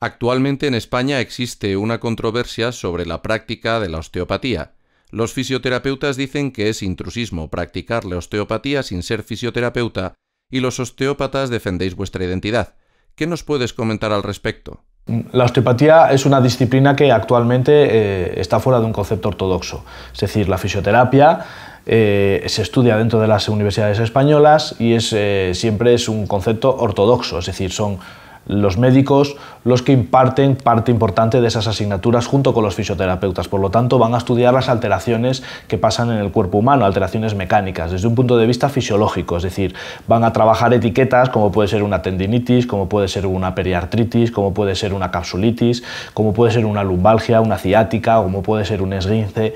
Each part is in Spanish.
Actualmente en España existe una controversia sobre la práctica de la osteopatía. Los fisioterapeutas dicen que es intrusismo practicar la osteopatía sin ser fisioterapeuta y los osteópatas defendéis vuestra identidad. ¿Qué nos puedes comentar al respecto? La osteopatía es una disciplina que actualmente eh, está fuera de un concepto ortodoxo. Es decir, la fisioterapia eh, se estudia dentro de las universidades españolas y es, eh, siempre es un concepto ortodoxo. Es decir, son los médicos los que imparten parte importante de esas asignaturas junto con los fisioterapeutas. Por lo tanto, van a estudiar las alteraciones que pasan en el cuerpo humano, alteraciones mecánicas, desde un punto de vista fisiológico. Es decir, van a trabajar etiquetas como puede ser una tendinitis, como puede ser una periartritis, como puede ser una capsulitis, como puede ser una lumbalgia, una ciática, como puede ser un esguince.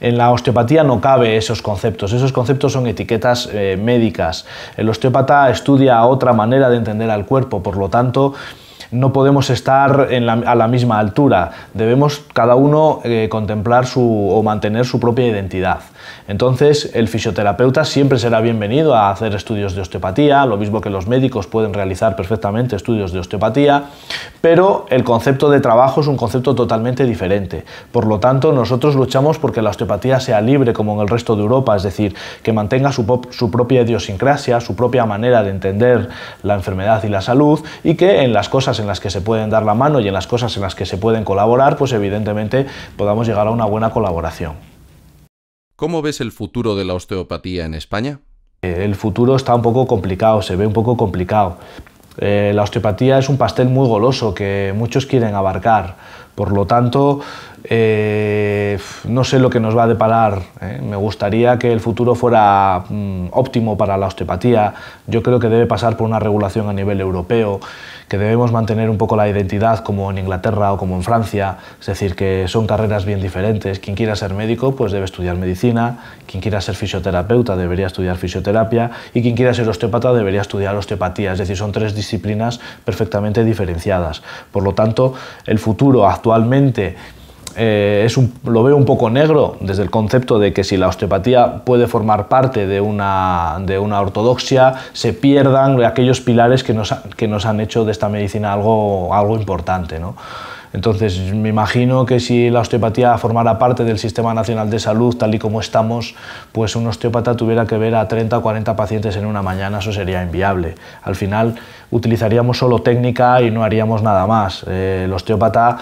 En la osteopatía no cabe esos conceptos, esos conceptos son etiquetas eh, médicas. El osteópata estudia otra manera de entender al cuerpo, por lo tanto, no podemos estar a la misma altura. Debemos cada uno eh, contemplar su, o mantener su propia identidad. Entonces, el fisioterapeuta siempre será bienvenido a hacer estudios de osteopatía, lo mismo que los médicos pueden realizar perfectamente estudios de osteopatía, pero el concepto de trabajo es un concepto totalmente diferente. Por lo tanto, nosotros luchamos porque la osteopatía sea libre como en el resto de Europa, es decir, que mantenga su, su propia idiosincrasia, su propia manera de entender la enfermedad y la salud y que en las cosas en las que se pueden dar la mano y en las cosas en las que se pueden colaborar, pues evidentemente podamos llegar a una buena colaboración. ¿Cómo ves el futuro de la osteopatía en España? Eh, el futuro está un poco complicado, se ve un poco complicado. Eh, la osteopatía es un pastel muy goloso que muchos quieren abarcar. Por lo tanto, eh, no sé lo que nos va a deparar. ¿eh? Me gustaría que el futuro fuera mm, óptimo para la osteopatía. Yo creo que debe pasar por una regulación a nivel europeo, que debemos mantener un poco la identidad como en Inglaterra o como en Francia. Es decir, que son carreras bien diferentes. Quien quiera ser médico, pues debe estudiar medicina. Quien quiera ser fisioterapeuta, debería estudiar fisioterapia. Y quien quiera ser osteopata debería estudiar osteopatía. Es decir, son tres disciplinas perfectamente diferenciadas. Por lo tanto, el futuro actualmente eh, es lo veo un poco negro desde el concepto de que si la osteopatía puede formar parte de una, de una ortodoxia, se pierdan aquellos pilares que nos, han hecho de esta medicina algo, algo importante. Entonces, me imagino que si la osteopatía formara parte del Sistema Nacional de Salud, tal y como estamos, pues un osteópata tuviera que ver a 30 o 40 pacientes en una mañana, eso sería inviable. Al final, utilizaríamos solo técnica y no haríamos nada más. Eh, el osteópata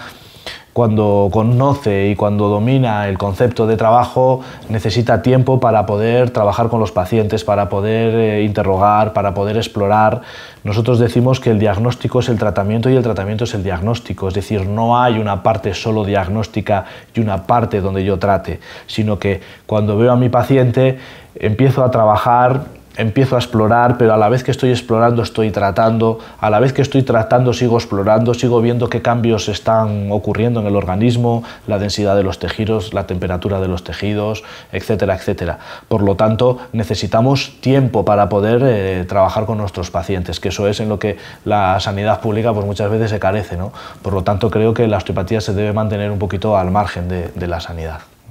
cuando conoce y cuando domina el concepto de trabajo, necesita tiempo para poder trabajar con los pacientes, para poder eh, interrogar, para poder explorar. Nosotros decimos que el diagnóstico es el tratamiento y el tratamiento es el diagnóstico, es decir, no hay una parte solo diagnóstica y una parte donde yo trate, sino que cuando veo a mi paciente empiezo a trabajar empiezo a explorar, pero a la vez que estoy explorando estoy tratando, a la vez que estoy tratando sigo explorando, sigo viendo qué cambios están ocurriendo en el organismo, la densidad de los tejidos, la temperatura de los tejidos, etcétera, etcétera. Por lo tanto, necesitamos tiempo para poder eh, trabajar con nuestros pacientes, que eso es en lo que la sanidad pública pues, muchas veces se carece. ¿no? Por lo tanto, creo que la osteopatía se debe mantener un poquito al margen de la sanidad.